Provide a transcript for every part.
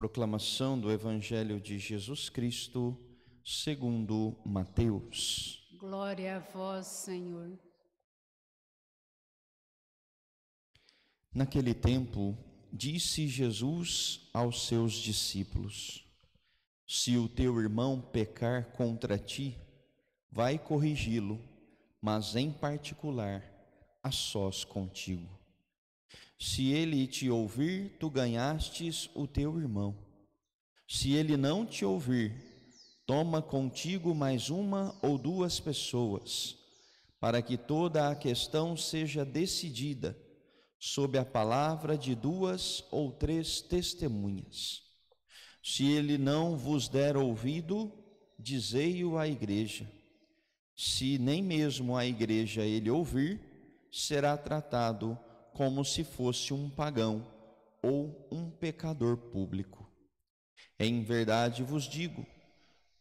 Proclamação do Evangelho de Jesus Cristo, segundo Mateus. Glória a vós, Senhor. Naquele tempo, disse Jesus aos seus discípulos: Se o teu irmão pecar contra ti, vai corrigi-lo, mas em particular, a sós contigo. Se ele te ouvir, tu ganhastes o teu irmão. Se ele não te ouvir, toma contigo mais uma ou duas pessoas, para que toda a questão seja decidida sob a palavra de duas ou três testemunhas. Se ele não vos der ouvido, dizei-o à igreja. Se nem mesmo a igreja ele ouvir, será tratado como se fosse um pagão ou um pecador público. Em verdade vos digo: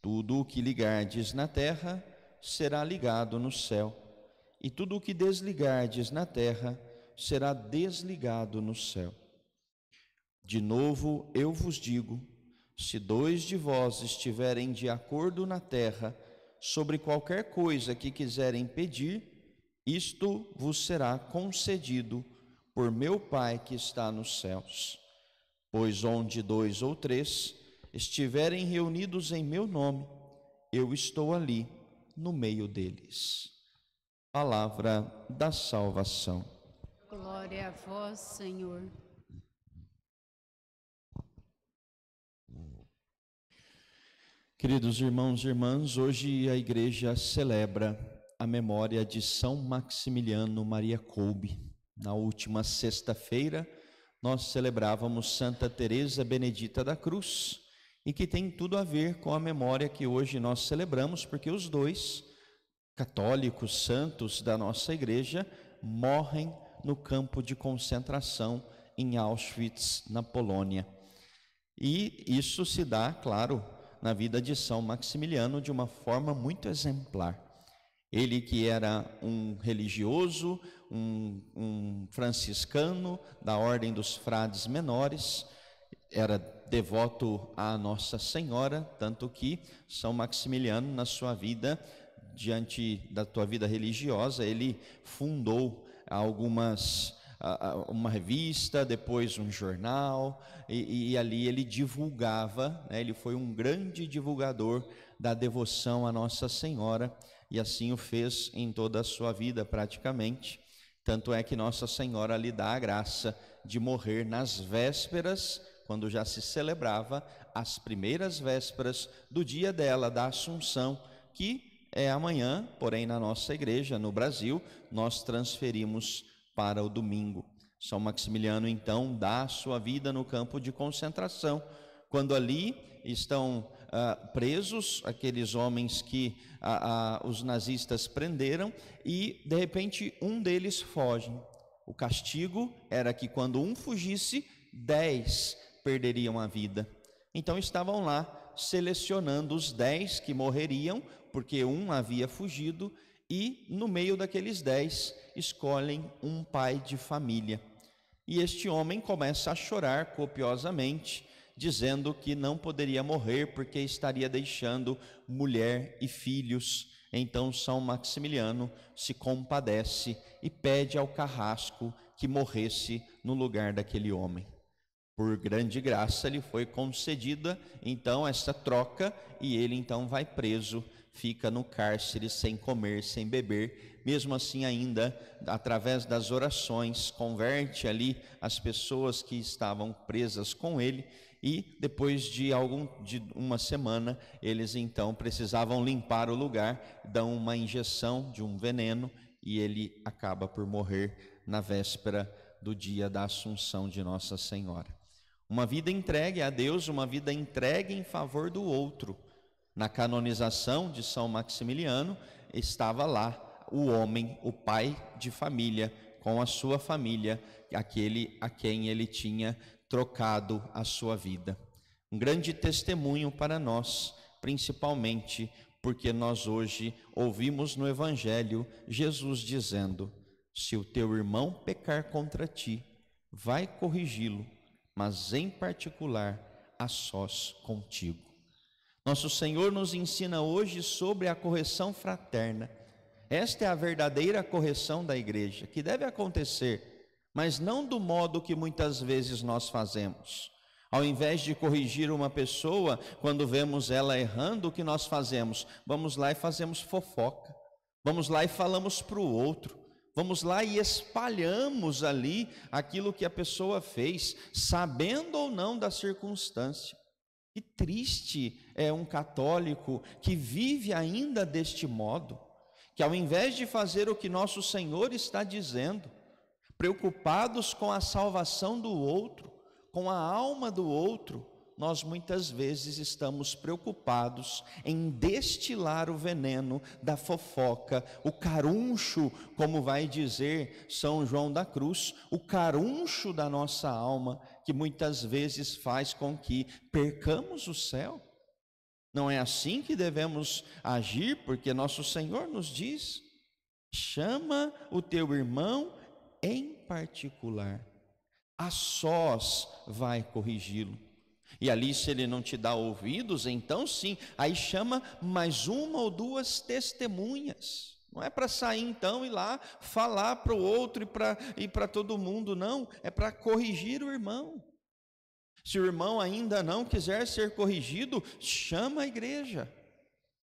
tudo o que ligardes na terra será ligado no céu, e tudo o que desligardes na terra será desligado no céu. De novo eu vos digo: se dois de vós estiverem de acordo na terra sobre qualquer coisa que quiserem pedir, isto vos será concedido por meu Pai que está nos céus. Pois onde dois ou três estiverem reunidos em meu nome, eu estou ali no meio deles. Palavra da salvação. Glória a vós, Senhor. Queridos irmãos e irmãs, hoje a igreja celebra a memória de São Maximiliano Maria Kolbe. Na última sexta-feira, nós celebrávamos Santa Teresa Benedita da Cruz, e que tem tudo a ver com a memória que hoje nós celebramos, porque os dois católicos santos da nossa igreja morrem no campo de concentração em Auschwitz, na Polônia. E isso se dá, claro, na vida de São Maximiliano de uma forma muito exemplar. Ele que era um religioso, um, um, franciscano da ordem dos frades menores, era devoto à Nossa Senhora, tanto que São Maximiliano, na sua vida, diante da sua vida religiosa, ele fundou algumas uma revista, depois um jornal, e, e ali ele divulgava, né, ele foi um grande divulgador da devoção à Nossa Senhora e assim o fez em toda a sua vida praticamente. Tanto é que Nossa Senhora lhe dá a graça de morrer nas vésperas, quando já se celebrava as primeiras vésperas do dia dela, da Assunção, que é amanhã, porém, na nossa igreja, no Brasil, nós transferimos para o domingo. São Maximiliano então dá a sua vida no campo de concentração, quando ali estão ah, presos, aqueles homens que ah, ah, os nazistas prenderam, e de repente um deles foge. O castigo era que quando um fugisse, dez perderiam a vida. Então estavam lá selecionando os dez que morreriam, porque um havia fugido, e no meio daqueles dez escolhem um pai de família. E este homem começa a chorar copiosamente dizendo que não poderia morrer porque estaria deixando mulher e filhos. Então São Maximiliano se compadece e pede ao carrasco que morresse no lugar daquele homem. Por grande graça lhe foi concedida então essa troca e ele então vai preso, fica no cárcere sem comer, sem beber. Mesmo assim ainda, através das orações, converte ali as pessoas que estavam presas com ele e depois de algum de uma semana eles então precisavam limpar o lugar, dão uma injeção de um veneno e ele acaba por morrer na véspera do dia da Assunção de Nossa Senhora. Uma vida entregue a Deus, uma vida entregue em favor do outro. Na canonização de São Maximiliano estava lá o homem, o pai de família, com a sua família, aquele a quem ele tinha trocado a sua vida. Um grande testemunho para nós, principalmente porque nós hoje ouvimos no Evangelho Jesus dizendo: Se o teu irmão pecar contra ti, vai corrigi-lo, mas em particular a sós contigo. Nosso Senhor nos ensina hoje sobre a correção fraterna. Esta é a verdadeira correção da igreja, que deve acontecer mas não do modo que muitas vezes nós fazemos. Ao invés de corrigir uma pessoa, quando vemos ela errando, o que nós fazemos? Vamos lá e fazemos fofoca, vamos lá e falamos para o outro, vamos lá e espalhamos ali aquilo que a pessoa fez, sabendo ou não da circunstância. Que triste é um católico que vive ainda deste modo, que ao invés de fazer o que nosso Senhor está dizendo, Preocupados com a salvação do outro, com a alma do outro, nós muitas vezes estamos preocupados em destilar o veneno da fofoca, o caruncho, como vai dizer São João da Cruz, o caruncho da nossa alma, que muitas vezes faz com que percamos o céu. Não é assim que devemos agir, porque nosso Senhor nos diz: chama o teu irmão em particular. A sós vai corrigi-lo. E ali, se ele não te dá ouvidos, então sim, aí chama mais uma ou duas testemunhas. Não é para sair então e lá falar para o outro e para e todo mundo, não. É para corrigir o irmão. Se o irmão ainda não quiser ser corrigido, chama a igreja.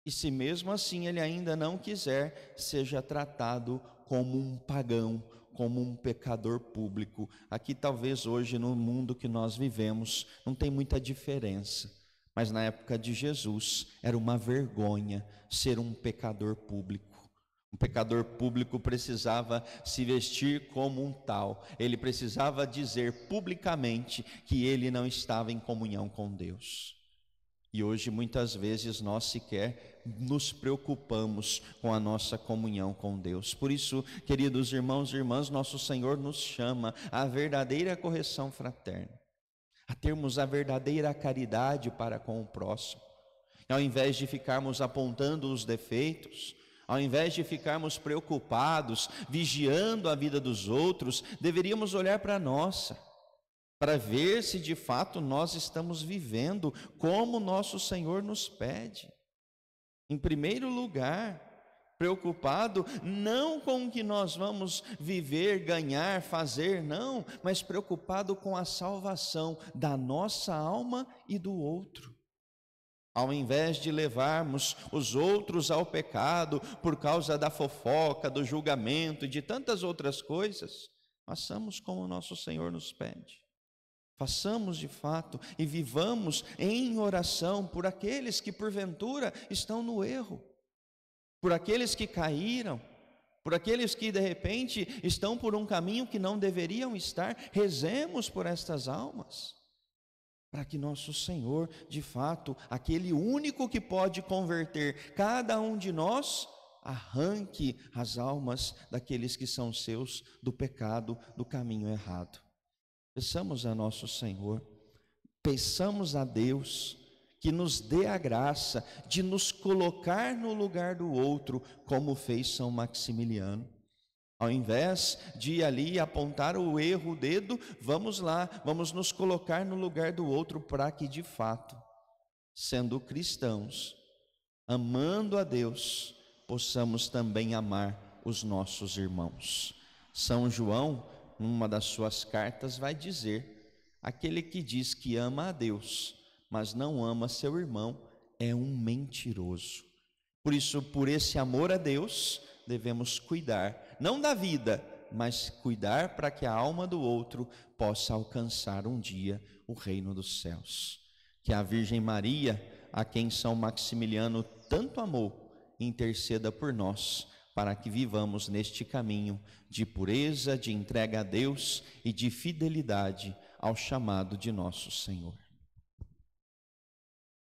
E se mesmo assim ele ainda não quiser, seja tratado como um pagão, como um pecador público. Aqui, talvez hoje, no mundo que nós vivemos, não tem muita diferença. Mas na época de Jesus, era uma vergonha ser um pecador público. Um pecador público precisava se vestir como um tal, ele precisava dizer publicamente que ele não estava em comunhão com Deus. E hoje muitas vezes nós sequer nos preocupamos com a nossa comunhão com Deus. Por isso, queridos irmãos e irmãs, nosso Senhor nos chama à verdadeira correção fraterna, a termos a verdadeira caridade para com o próximo. E ao invés de ficarmos apontando os defeitos, ao invés de ficarmos preocupados, vigiando a vida dos outros, deveríamos olhar para a nossa para ver se de fato nós estamos vivendo como nosso Senhor nos pede. Em primeiro lugar, preocupado não com o que nós vamos viver, ganhar, fazer, não, mas preocupado com a salvação da nossa alma e do outro. Ao invés de levarmos os outros ao pecado por causa da fofoca, do julgamento e de tantas outras coisas, façamos como o nosso Senhor nos pede. Façamos de fato e vivamos em oração por aqueles que porventura estão no erro, por aqueles que caíram, por aqueles que de repente estão por um caminho que não deveriam estar. Rezemos por estas almas, para que nosso Senhor, de fato, aquele único que pode converter cada um de nós, arranque as almas daqueles que são seus do pecado, do caminho errado. Peçamos a nosso Senhor, peçamos a Deus que nos dê a graça de nos colocar no lugar do outro, como fez São Maximiliano. Ao invés de ir ali apontar o erro, o dedo, vamos lá, vamos nos colocar no lugar do outro para que de fato, sendo cristãos, amando a Deus, possamos também amar os nossos irmãos. São João numa das suas cartas, vai dizer: aquele que diz que ama a Deus, mas não ama seu irmão, é um mentiroso. Por isso, por esse amor a Deus, devemos cuidar, não da vida, mas cuidar para que a alma do outro possa alcançar um dia o reino dos céus. Que a Virgem Maria, a quem São Maximiliano tanto amou, interceda por nós para que vivamos neste caminho de pureza, de entrega a Deus e de fidelidade ao chamado de nosso Senhor.